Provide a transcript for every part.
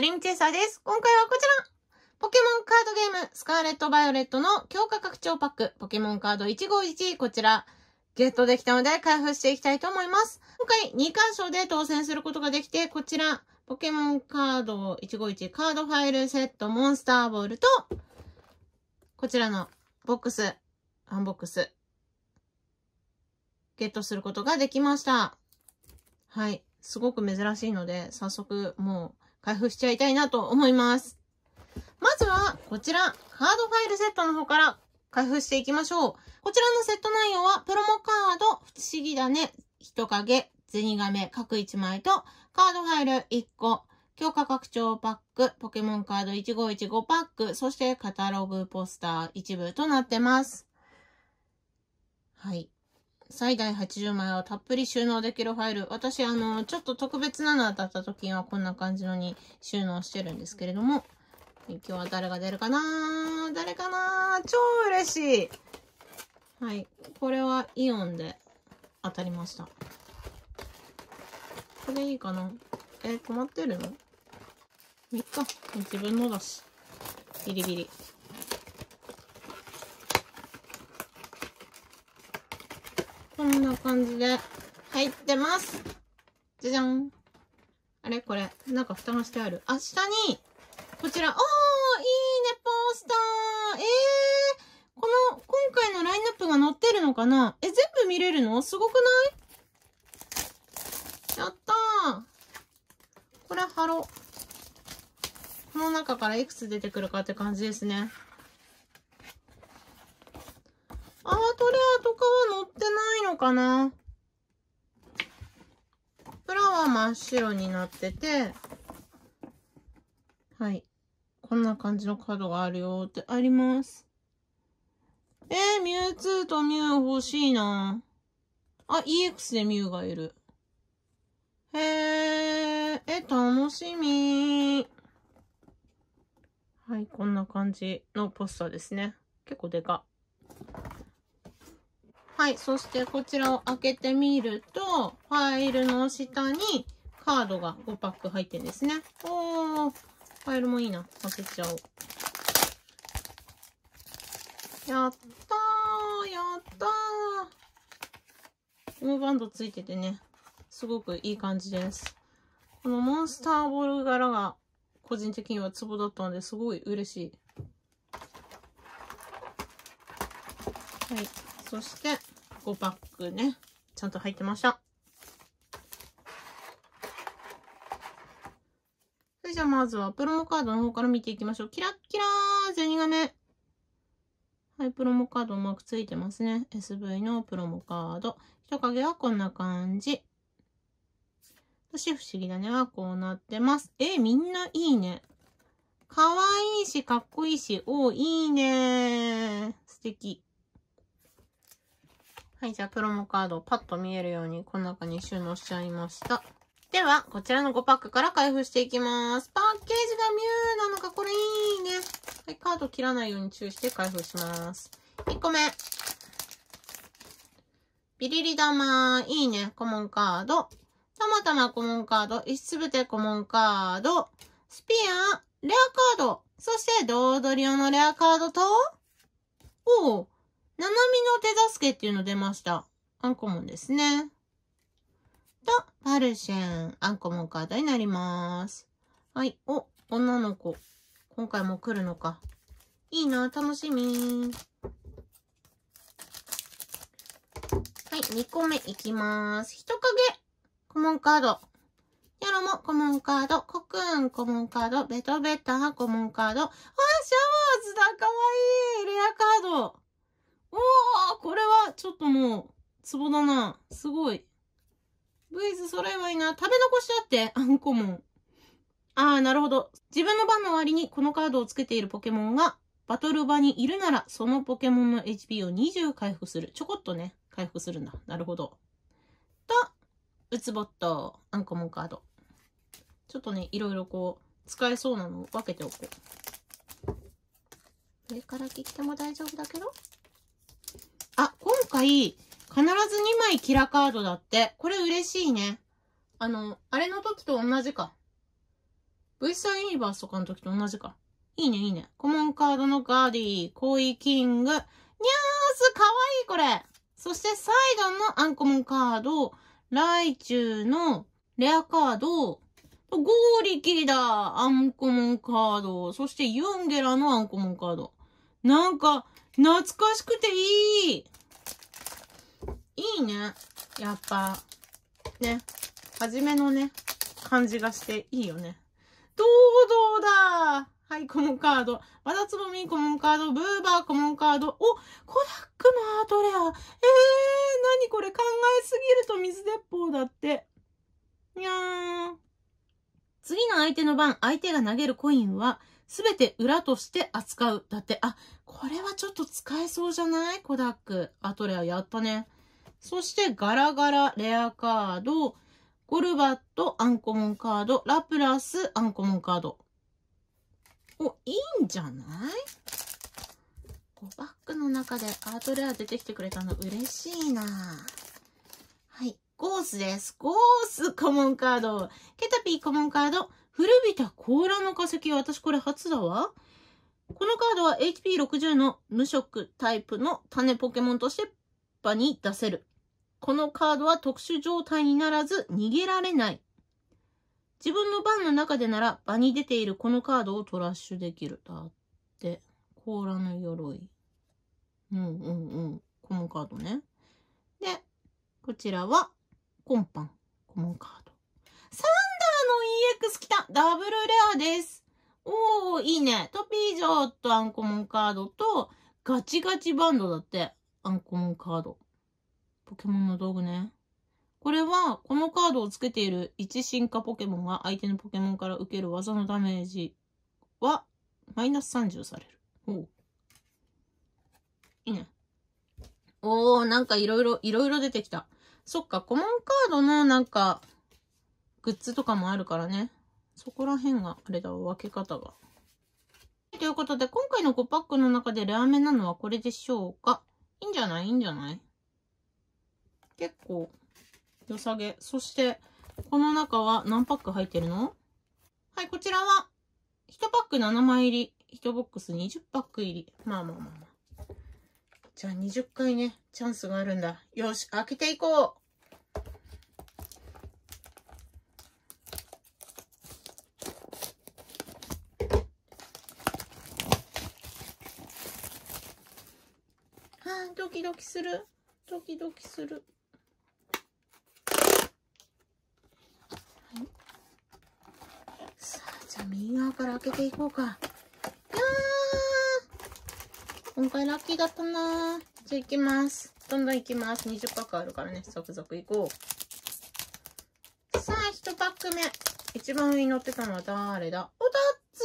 ドリームチェイサーです。今回はこちらポケモンカードゲーム、スカーレット・バイオレットの強化拡張パック、ポケモンカード151、こちら、ゲットできたので開封していきたいと思います。今回2箇所で当選することができて、こちら、ポケモンカード151カードファイルセットモンスターボールと、こちらのボックス、アンボックス、ゲットすることができました。はい。すごく珍しいので、早速もう、開封しちゃいたいなと思います。まずは、こちら、カードファイルセットの方から開封していきましょう。こちらのセット内容は、プロモカード、不思議だね、人影、ゼニガメ、各1枚と、カードファイル1個、強化拡張パック、ポケモンカード1515パック、そしてカタログポスター一部となってます。はい。最大80枚をたっぷり収納できるファイル。私、あの、ちょっと特別なの当たった時はこんな感じのに収納してるんですけれども、今日は誰が出るかな誰かな超嬉しいはい。これはイオンで当たりました。これいいかなえ止まってるのっか。自分のだし。ビリビリ。こんな感じで入ってます。じゃじゃん。あれこれ。なんか蓋がしてある。明日に、こちら、おー、いいね、ポスター。えー、この、今回のラインナップが載ってるのかなえ、全部見れるのすごくないやったー。これ、ハロ。この中からいくつ出てくるかって感じですね。トレアとかは乗ってないのかなラは真っ白になってて、はい。こんな感じの角があるよってあります。えー、ミュウツーとミュウ欲しいなあ、EX でミュウがいる。へえ、え、楽しみはい、こんな感じのポスターですね。結構でか。はい、そしてこちらを開けてみると、ファイルの下にカードが5パック入ってんですね。おー、ファイルもいいな。開けちゃおう。やったー、やったー。ゴムバンドついててね、すごくいい感じです。このモンスターボール柄が個人的にはツボだったのですごい嬉しい。はい。そして、5パックね、ちゃんと入ってました。それじゃあまずはプロモカードの方から見ていきましょう。キラッキラーゼニガメはい、プロモカードうまくついてますね。SV のプロモカード。人影はこんな感じ。私不思議だねはこうなってます。え、みんないいね。かわいいし、かっこいいし、おいいね素敵。はい、じゃあプロモカードをパッと見えるようにこの中に収納しちゃいました。では、こちらの5パックから開封していきます。パッケージがミューなのかこれいいね。はい、カード切らないように注意して開封します。1個目。ビリリ玉、いいね、コモンカード。たまたまコモンカード、石つぶてコモンカード、スピア、レアカード、そして、ドードリオのレアカードと、おお、ななみの手助けっていうの出ました。アンコモンですね。と、パルシェン。アンコモンカードになります。はい。お、女の子。今回も来るのか。いいな、楽しみ。はい、2個目いきます。人影。コモンカード。ヤロもコモンカード。コクーンコモンカード。ベトベタコモンカード。あ、シャワーズだ。かわいい。レアカード。おおこれはちょっともう、ツボだな。すごい。ブイズ揃えばいいな。食べ残しだって、あんこもああ、なるほど。自分の番の終わりにこのカードをつけているポケモンがバトル場にいるなら、そのポケモンの HP を20回復する。ちょこっとね、回復するんだ。なるほど。と、ウツボット、アンコモンカード。ちょっとね、いろいろこう、使えそうなのを分けておこう。上から切っても大丈夫だけど、今回、必ず2枚キラカードだって。これ嬉しいね。あの、あれの時と同じか。V スタユニバースとかの時と同じか。いいね、いいね。コモンカードのガーディー、コイキング。にゃーす、かわいい、これ。そして、サイドンのアンコモンカード、ライチューのレアカード、ゴーリキリだ、アンコモンカード、そしてユンゲラのアンコモンカード。なんか、懐かしくていいいいね。やっぱ、ね。初めのね、感じがしていいよね。堂々だはい、コモンカード。まだつぼみ、コモンカード。ブーバー、コモンカード。お、コダックのアートレア。えー、なにこれ考えすぎると水鉄砲だって。にゃーん。次の相手の番、相手が投げるコインは、すべて裏として扱う。だって、あ、これはちょっと使えそうじゃないコダック。アートレアやったね。そしてガラガラレアカード、ゴルバットアンコモンカード、ラプラスアンコモンカード。お、いいんじゃないバッグの中でアートレア出てきてくれたの嬉しいなはい。ゴースです。ゴースコモンカード。ケタピーコモンカード。古びた甲羅の化石。私これ初だわ。このカードは HP60 の無色タイプの種ポケモンとして場に出せる。このカードは特殊状態にならず逃げられない。自分の番の中でなら場に出ているこのカードをトラッシュできる。だって、甲羅の鎧。うんうんうん。このカードね。で、こちらは、コンパン。カード。サンダーの EX 来たダブルレアです。おー、いいね。トピージョーとアンコモンカードと、ガチガチバンドだって。アンコモンカード。ポケモンの道具ね。これは、このカードをつけている1進化ポケモンが相手のポケモンから受ける技のダメージは、マイナス30される。おいいね。おー、なんかいろいろ、いろいろ出てきた。そっか、コモンカードのなんか、グッズとかもあるからね。そこら辺が、あれだ、分け方が。ということで、今回の5パックの中でレアめなのはこれでしょうかいいんじゃないいいんじゃない結構、良さげ。そして、この中は何パック入ってるのはい、こちらは、1パック7枚入り。1ボックス20パック入り。まあまあまあまあ。じゃあ20回ね、チャンスがあるんだ。よし、開けていこうドキドキする。ドキドキする。あ右側から開けていこうかいやー今回ラッキーだったなじゃあ行きますどんどん行きます20パックあるからね続々行こうさあ1パック目一番上に乗ってたのは誰だおたっつ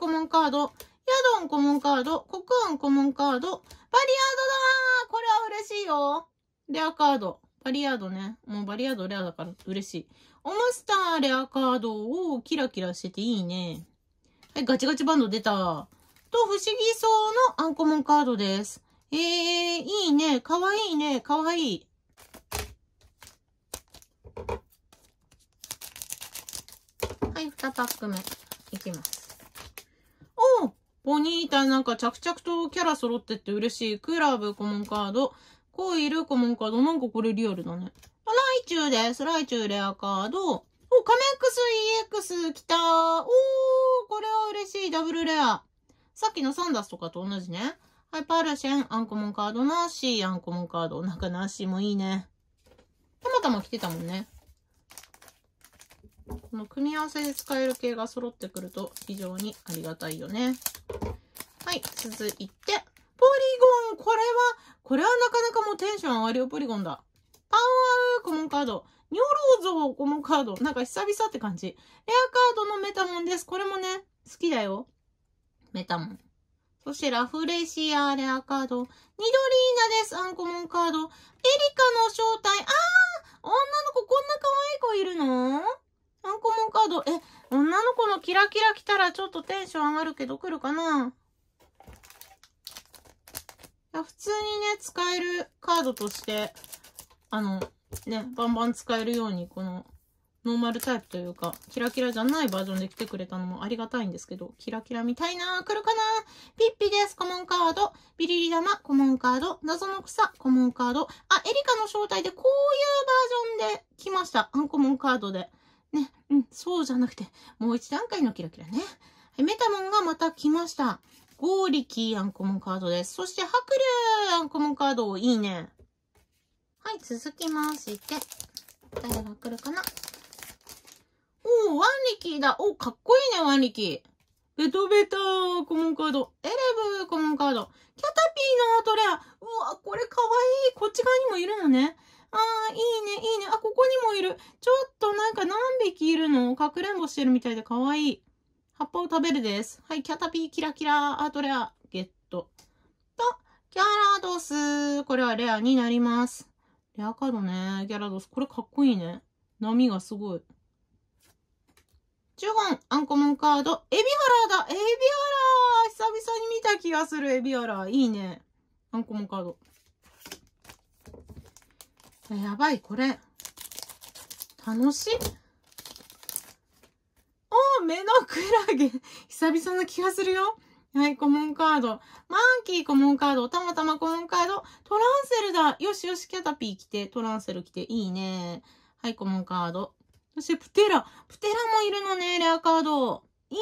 ーモンカードヤドンコモンカードコクーンコモンカードバリアードだーこれは嬉しいよレアカードバリアードね。もうバリアードレアだから嬉しい。おマスターレアカードをキラキラしてていいね。はい、ガチガチバンド出た。と、不思議そうのアンコモンカードです。えー、いいね。かわいいね。かわいい。はい、二パック目。いきます。おポニータなんか着々とキャラ揃ってって嬉しい。クラブ、コモンカード、ういるモンカード。なんかこれリアルだね。ライチュウです。ライチュウレアカード。お、カメックス EX 来たー。おー、これは嬉しい。ダブルレア。さっきのサンダスとかと同じね。ハイパールシェン、アンコモンカード、ナーシー、アンコモンカード。なんかナーシーもいいね。たまたま来てたもんね。この組み合わせで使える系が揃ってくると非常にありがたいよね。はい、続いて、ポリゴン。これはこれはなかなかもうテンション上がるよ、ポリゴンだ。パンワーコモンカード。ニョローゾーコモンカード。なんか久々って感じ。レアカードのメタモンです。これもね、好きだよ。メタモン。そしてラフレシアレアカード。ニドリーナです。アンコモンカード。エリカの正体。あー女の子こんな可愛い子いるのアンコモンカード。え、女の子のキラキラ来たらちょっとテンション上がるけど来るかな普通にね、使えるカードとして、あの、ね、バンバン使えるように、この、ノーマルタイプというか、キラキラじゃないバージョンで来てくれたのもありがたいんですけど、キラキラみたいな来るかなピッピです、コモンカード。ビリリ玉、コモンカード。謎の草、コモンカード。あ、エリカの正体でこういうバージョンで来ました。アンコモンカードで。ね、うん、そうじゃなくて、もう一段階のキラキラね。メタモンがまた来ました。ゴーリキーアンコモンカードです。そして、白クルーアンコモンカード。いいね。はい、続きまして。誰が来るかなおー、ワンリキーだ。おー、かっこいいね、ワンリキー。ベトベター、コモンカード。エレブー、コモンカード。キャタピーのアトレア。うわ、これかわいい。こっち側にもいるのね。あー、いいね、いいね。あ、ここにもいる。ちょっとなんか何匹いるのかくれんぼしてるみたいでかわいい。葉っぱを食べるです。はい、キャタピーキラキラアートレアゲット。と、ギャラドス。これはレアになります。レアカードね、ギャラドス。これかっこいいね。波がすごい。1ュアンコモンカード、エビハラだエビハラ久々に見た気がする、エビハラ。いいね。アンコモンカード。やばい、これ。楽しいお目のクラゲ。久々な気がするよ。はい、コモンカード。マンキーコモンカード。たまたまコモンカード。トランセルだ。よしよし、キャタピー来て。トランセル来て。いいね。はい、コモンカード。そして、プテラ。プテラもいるのね、レアカード。いい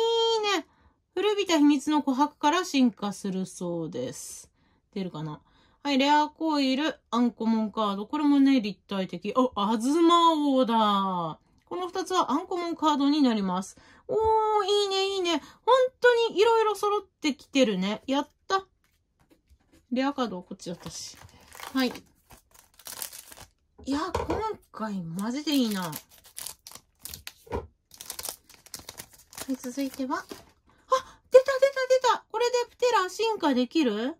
ね。古びた秘密の琥珀から進化するそうです。出るかなはい、レアコイル、アンコモンカード。これもね、立体的。あ、アズマ王だ。この二つはアンコモンカードになります。おー、いいね、いいね。本当にいろいろ揃ってきてるね。やった。レアカードはこっちだったし。はい。いや、今回マジでいいな。はい、続いては。あ、出た出た出た出たこれでプテラ進化できる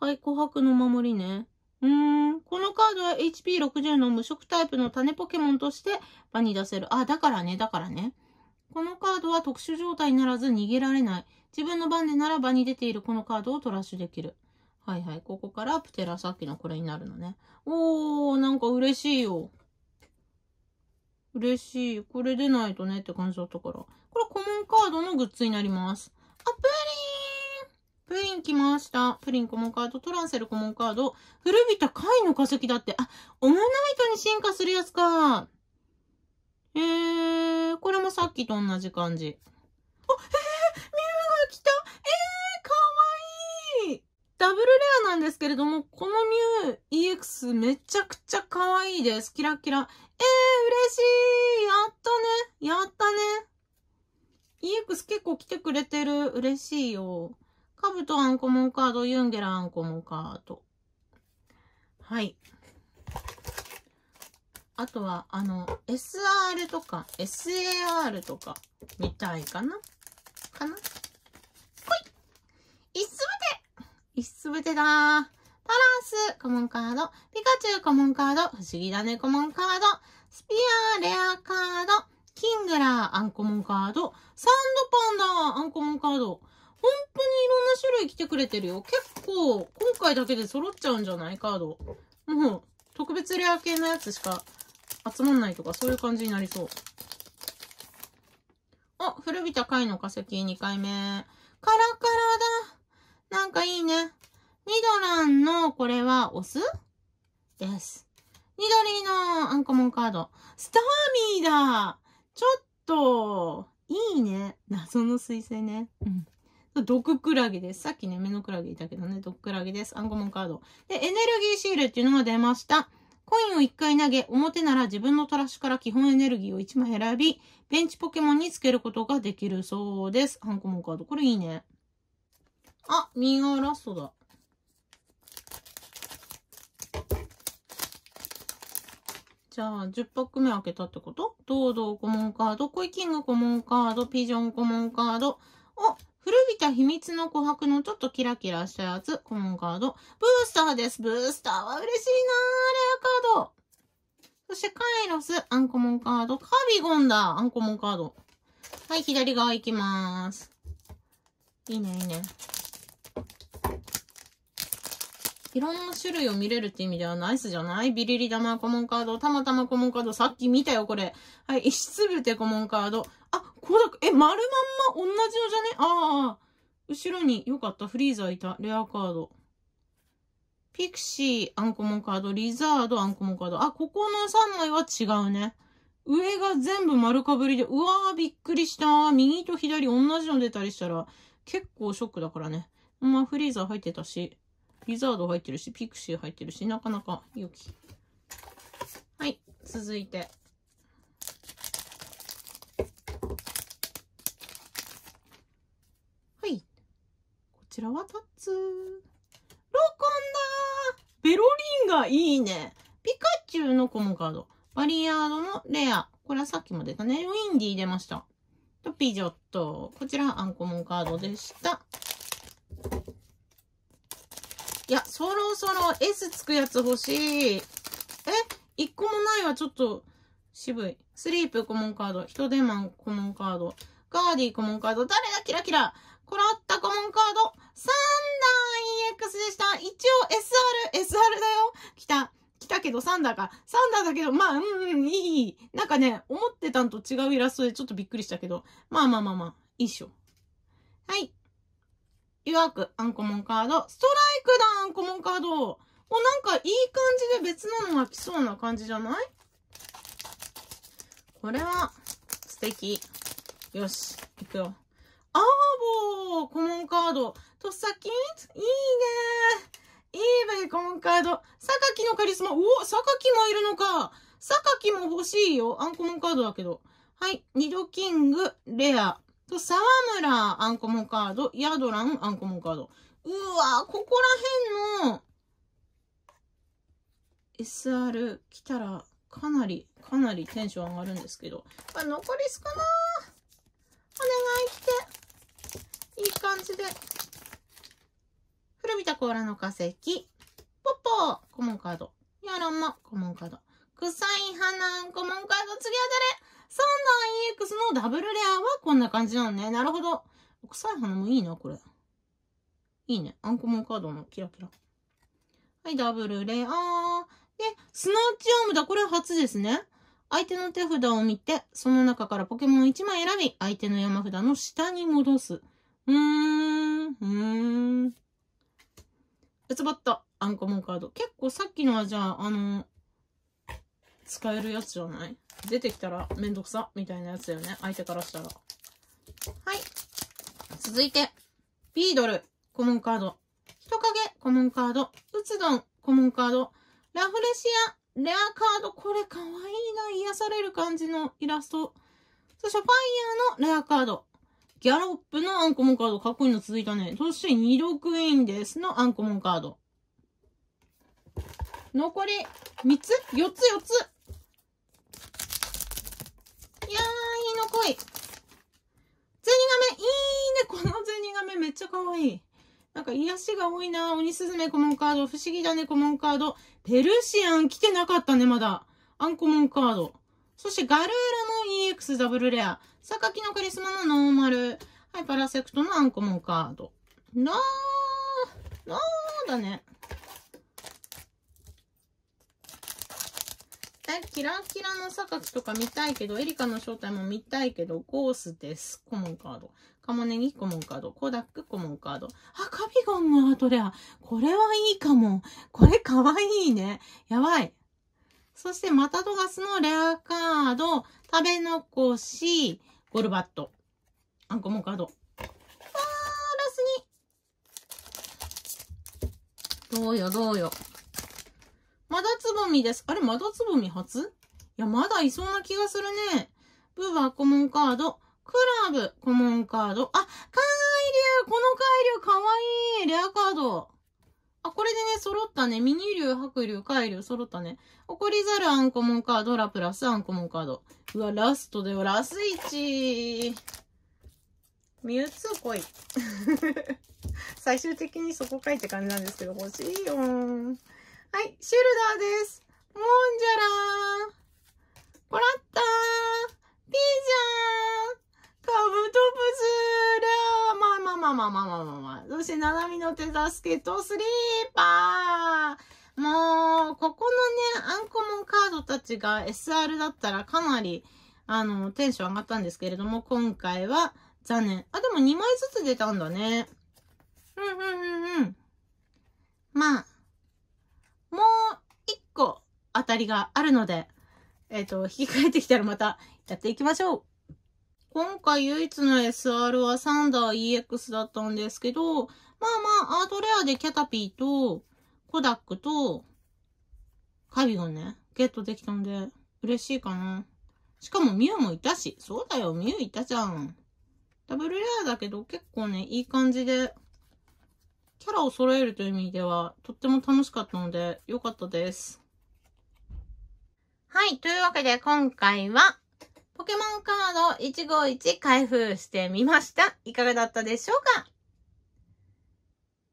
はい、琥珀の守りね。うーん。このカードは HP60 の無色タイプの種ポケモンとして場に出せる。あ、だからね、だからね。このカードは特殊状態にならず逃げられない。自分の番でなら場に出ているこのカードをトラッシュできる。はいはい。ここからプテラさっきのこれになるのね。おー、なんか嬉しいよ。嬉しい。これ出ないとねって感じだったから。これコモンカードのグッズになります。アププリン来ました。プリンコモンカード、トランセルコモンカード、古びた貝の化石だって。あ、オムナイトに進化するやつか。えー、これもさっきと同じ感じ。あ、えー、ミュウが来たえー、かわいいダブルレアなんですけれども、このミュウ EX めちゃくちゃかわいいです。キラキラ。えー、嬉しいやったねやったね !EX 結構来てくれてる。嬉しいよ。カブトアンコモンカード、ユンゲラアンコモンカード。はい。あとは、あの、SR とか、SAR とか、見たいかなかなほい一すぶて一すぶてだパランス、コモンカード。ピカチュウ、コモンカード。不思議だね、コモンカード。スピア、レアカード。キングラー、アンコモンカード。サンドパンダ、アンコモンカード。本当にいろんな種類来てくれてるよ。結構、今回だけで揃っちゃうんじゃないカード。もう、特別レア系のやつしか集まんないとか、そういう感じになりそう。あ、古びた貝の化石2回目。カラカラだ。なんかいいね。ニドランの、これは、オスです。緑のアンコモンカード。スターミーだちょっと、いいね。謎の彗星ね。うん。毒クラゲです。さっきね、目のクラゲいたけどね、毒クラゲです。アンゴモンカード。で、エネルギーシールっていうのが出ました。コインを1回投げ、表なら自分のトラッシュから基本エネルギーを1枚選び、ベンチポケモンにつけることができるそうです。アンコモンカード。これいいね。あ、右側ラストだ。じゃあ、10パック目開けたってこと堂々コモンカード、コイキングコモンカード、ピジョンコモンカードを古びた秘密の琥珀のちょっとキラキラしたやつ、コモンカード。ブースターです。ブースターは嬉しいなぁ、レアカード。そしてカイロス、アンコモンカード。カビゴンだ、アンコモンカード。はい、左側行きまーす。いいね、いいね。いろんな種類を見れるって意味ではナイスじゃないビリリ玉コモンカード、たまたまコモンカード、さっき見たよ、これ。はい、石つてコモンカード。あ、コダック、え、丸まんま同じのじゃねああ。後ろに、よかった。フリーザーいた。レアカード。ピクシー、アンコモンカード。リザード、アンコモンカード。あ、ここの3枚は違うね。上が全部丸かぶりで、うわー、びっくりした。右と左同じの出たりしたら、結構ショックだからね。まあ、フリーザー入ってたし、リザード入ってるし、ピクシー入ってるし、なかなか良き。はい、続いて。らは立つ。ロコンだベロリンがいいね。ピカチュウのコモカード。バリアードのレア。これはさっきも出たね。ウィンディー出ました。と、ピジョット。こちら、アンコモンカードでした。いや、そろそろ S つくやつ欲しい。え一個もないはちょっと渋い。スリープコモンカード、ヒトデマンコモンカード、ガーディーコモンカード、誰だキラキラコラッでした。一応 SR、SR だよ。来た。来たけどサンダーか。サンダーだけど、まあ、うん、いい。なんかね、思ってたんと違うイラストでちょっとびっくりしたけど。まあまあまあまあ、いいっしょ。はい。ユく、アンコモンカード。ストライクだ、アンコモンカード。お、なんかいい感じで別なのが来そうな感じじゃないこれは、素敵。よし、いくよ。アーボーコモンカード。とさきんいいねいいべ、コモンカード。榊のカリスマ。おお、榊もいるのか。榊も欲しいよ。アンコモンカードだけど。はい。二度キング、レア。と、沢村、アンコモンカード。ヤドラン、アンコモンカード。うわここら辺の、SR 来たら、かなり、かなりテンション上がるんですけど。残り少なお願い来て。いい感じで。古びた甲羅の化石。ポッポーコモンカード。ヤロンもコモンカード。臭い花コモンカード次は誰サンダー EX のダブルレアはこんな感じなのね。なるほど。臭い花もいいな、これ。いいね。アンコモンカードのキラキラ。はい、ダブルレアで、スノーチアームだ。これ初ですね。相手の手札を見て、その中からポケモン1枚選び、相手の山札の下に戻す。うーん、うーん。うつばった。アンコモンカード。結構さっきのはじゃあ、あの、使えるやつじゃない出てきたらめんどくさ、みたいなやつだよね。相手からしたら。はい。続いて、ビードル、コモンカード。人影、コモンカード。うつどん、コモンカード。ラフレシア、レアカード。これかわいいな。癒される感じのイラスト。そして、ファイヤーのレアカード。ギャロップのアンコモンカード、かっこいいの続いたね。そして、ニドクイーンです。のアンコモンカード。残り、三つ四つ四ついやー、いいのこい。ゼニガメ、いいね。このゼニガメめっちゃかわいい。なんか癒しが多いな。鬼スズメコモンカード。不思議だね、コモンカード。ペルシアン来てなかったね、まだ。アンコモンカード。そしてガルーラの EX ダブルレア、榊のカリスマのノーマル、はい、パラセクトのアンコモンカード。なー、なーだね。キラキラの榊とか見たいけど、エリカの正体も見たいけど、ゴースです。コモンカード。カモネギコモンカード。コダックコモンカード。あ、カビゴンのアートレア。これはいいかも。これかわいいね。やばい。そして、マタドガスのレアカード、食べ残し、ゴルバット。あんこもカード。あー、ラスに。どうよ、どうよ。まだつぼみです。あれ、まだつぼみ初いや、まだいそうな気がするね。ブーバーコモンカード、クラブコモンカード。あ、カイリュこのカイリュかわいいレアカード。あ、これでね、揃ったね。ミニ竜、白竜、海竜、揃ったね。怒りざるアンコモンカード、ラプラスアンコモンカード。うわ、ラストだよ、ラス1。ミュウツー来い。最終的にそこかいって感じなんですけど、欲しいよはい、シェルダーです。モンジャラー。コラッター。ピージャー。カブトプス、ラー、まあまあまあまあまあまあまあ。そして、ななみの手助けとスリーパー。もう、ここのね、アンコモンカードたちが SR だったらかなり、あの、テンション上がったんですけれども、今回は残念。あ、でも2枚ずつ出たんだね。うんうんうんうん。まあ、もう1個当たりがあるので、えっ、ー、と、引き換えてきたらまたやっていきましょう。今回唯一の SR はサンダー EX だったんですけど、まあまあ、アートレアでキャタピーと、コダックと、カビゴンね、ゲットできたんで、嬉しいかな。しかもミュウもいたし、そうだよ、ミュウいたじゃん。ダブルレアだけど結構ね、いい感じで、キャラを揃えるという意味では、とっても楽しかったので、良かったです。はい、というわけで今回は、ポケモンカード151開封してみました。いかがだったでしょうか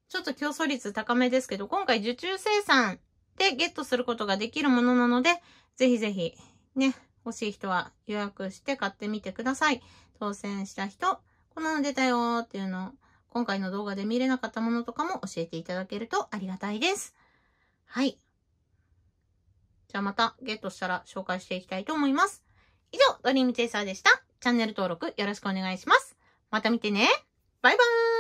ちょっと競争率高めですけど、今回受注生産でゲットすることができるものなので、ぜひぜひ、ね、欲しい人は予約して買ってみてください。当選した人、こんなの出たよっていうのを、今回の動画で見れなかったものとかも教えていただけるとありがたいです。はい。じゃあまたゲットしたら紹介していきたいと思います。以上、ドリームチェイサーでした。チャンネル登録よろしくお願いします。また見てね。バイバーイ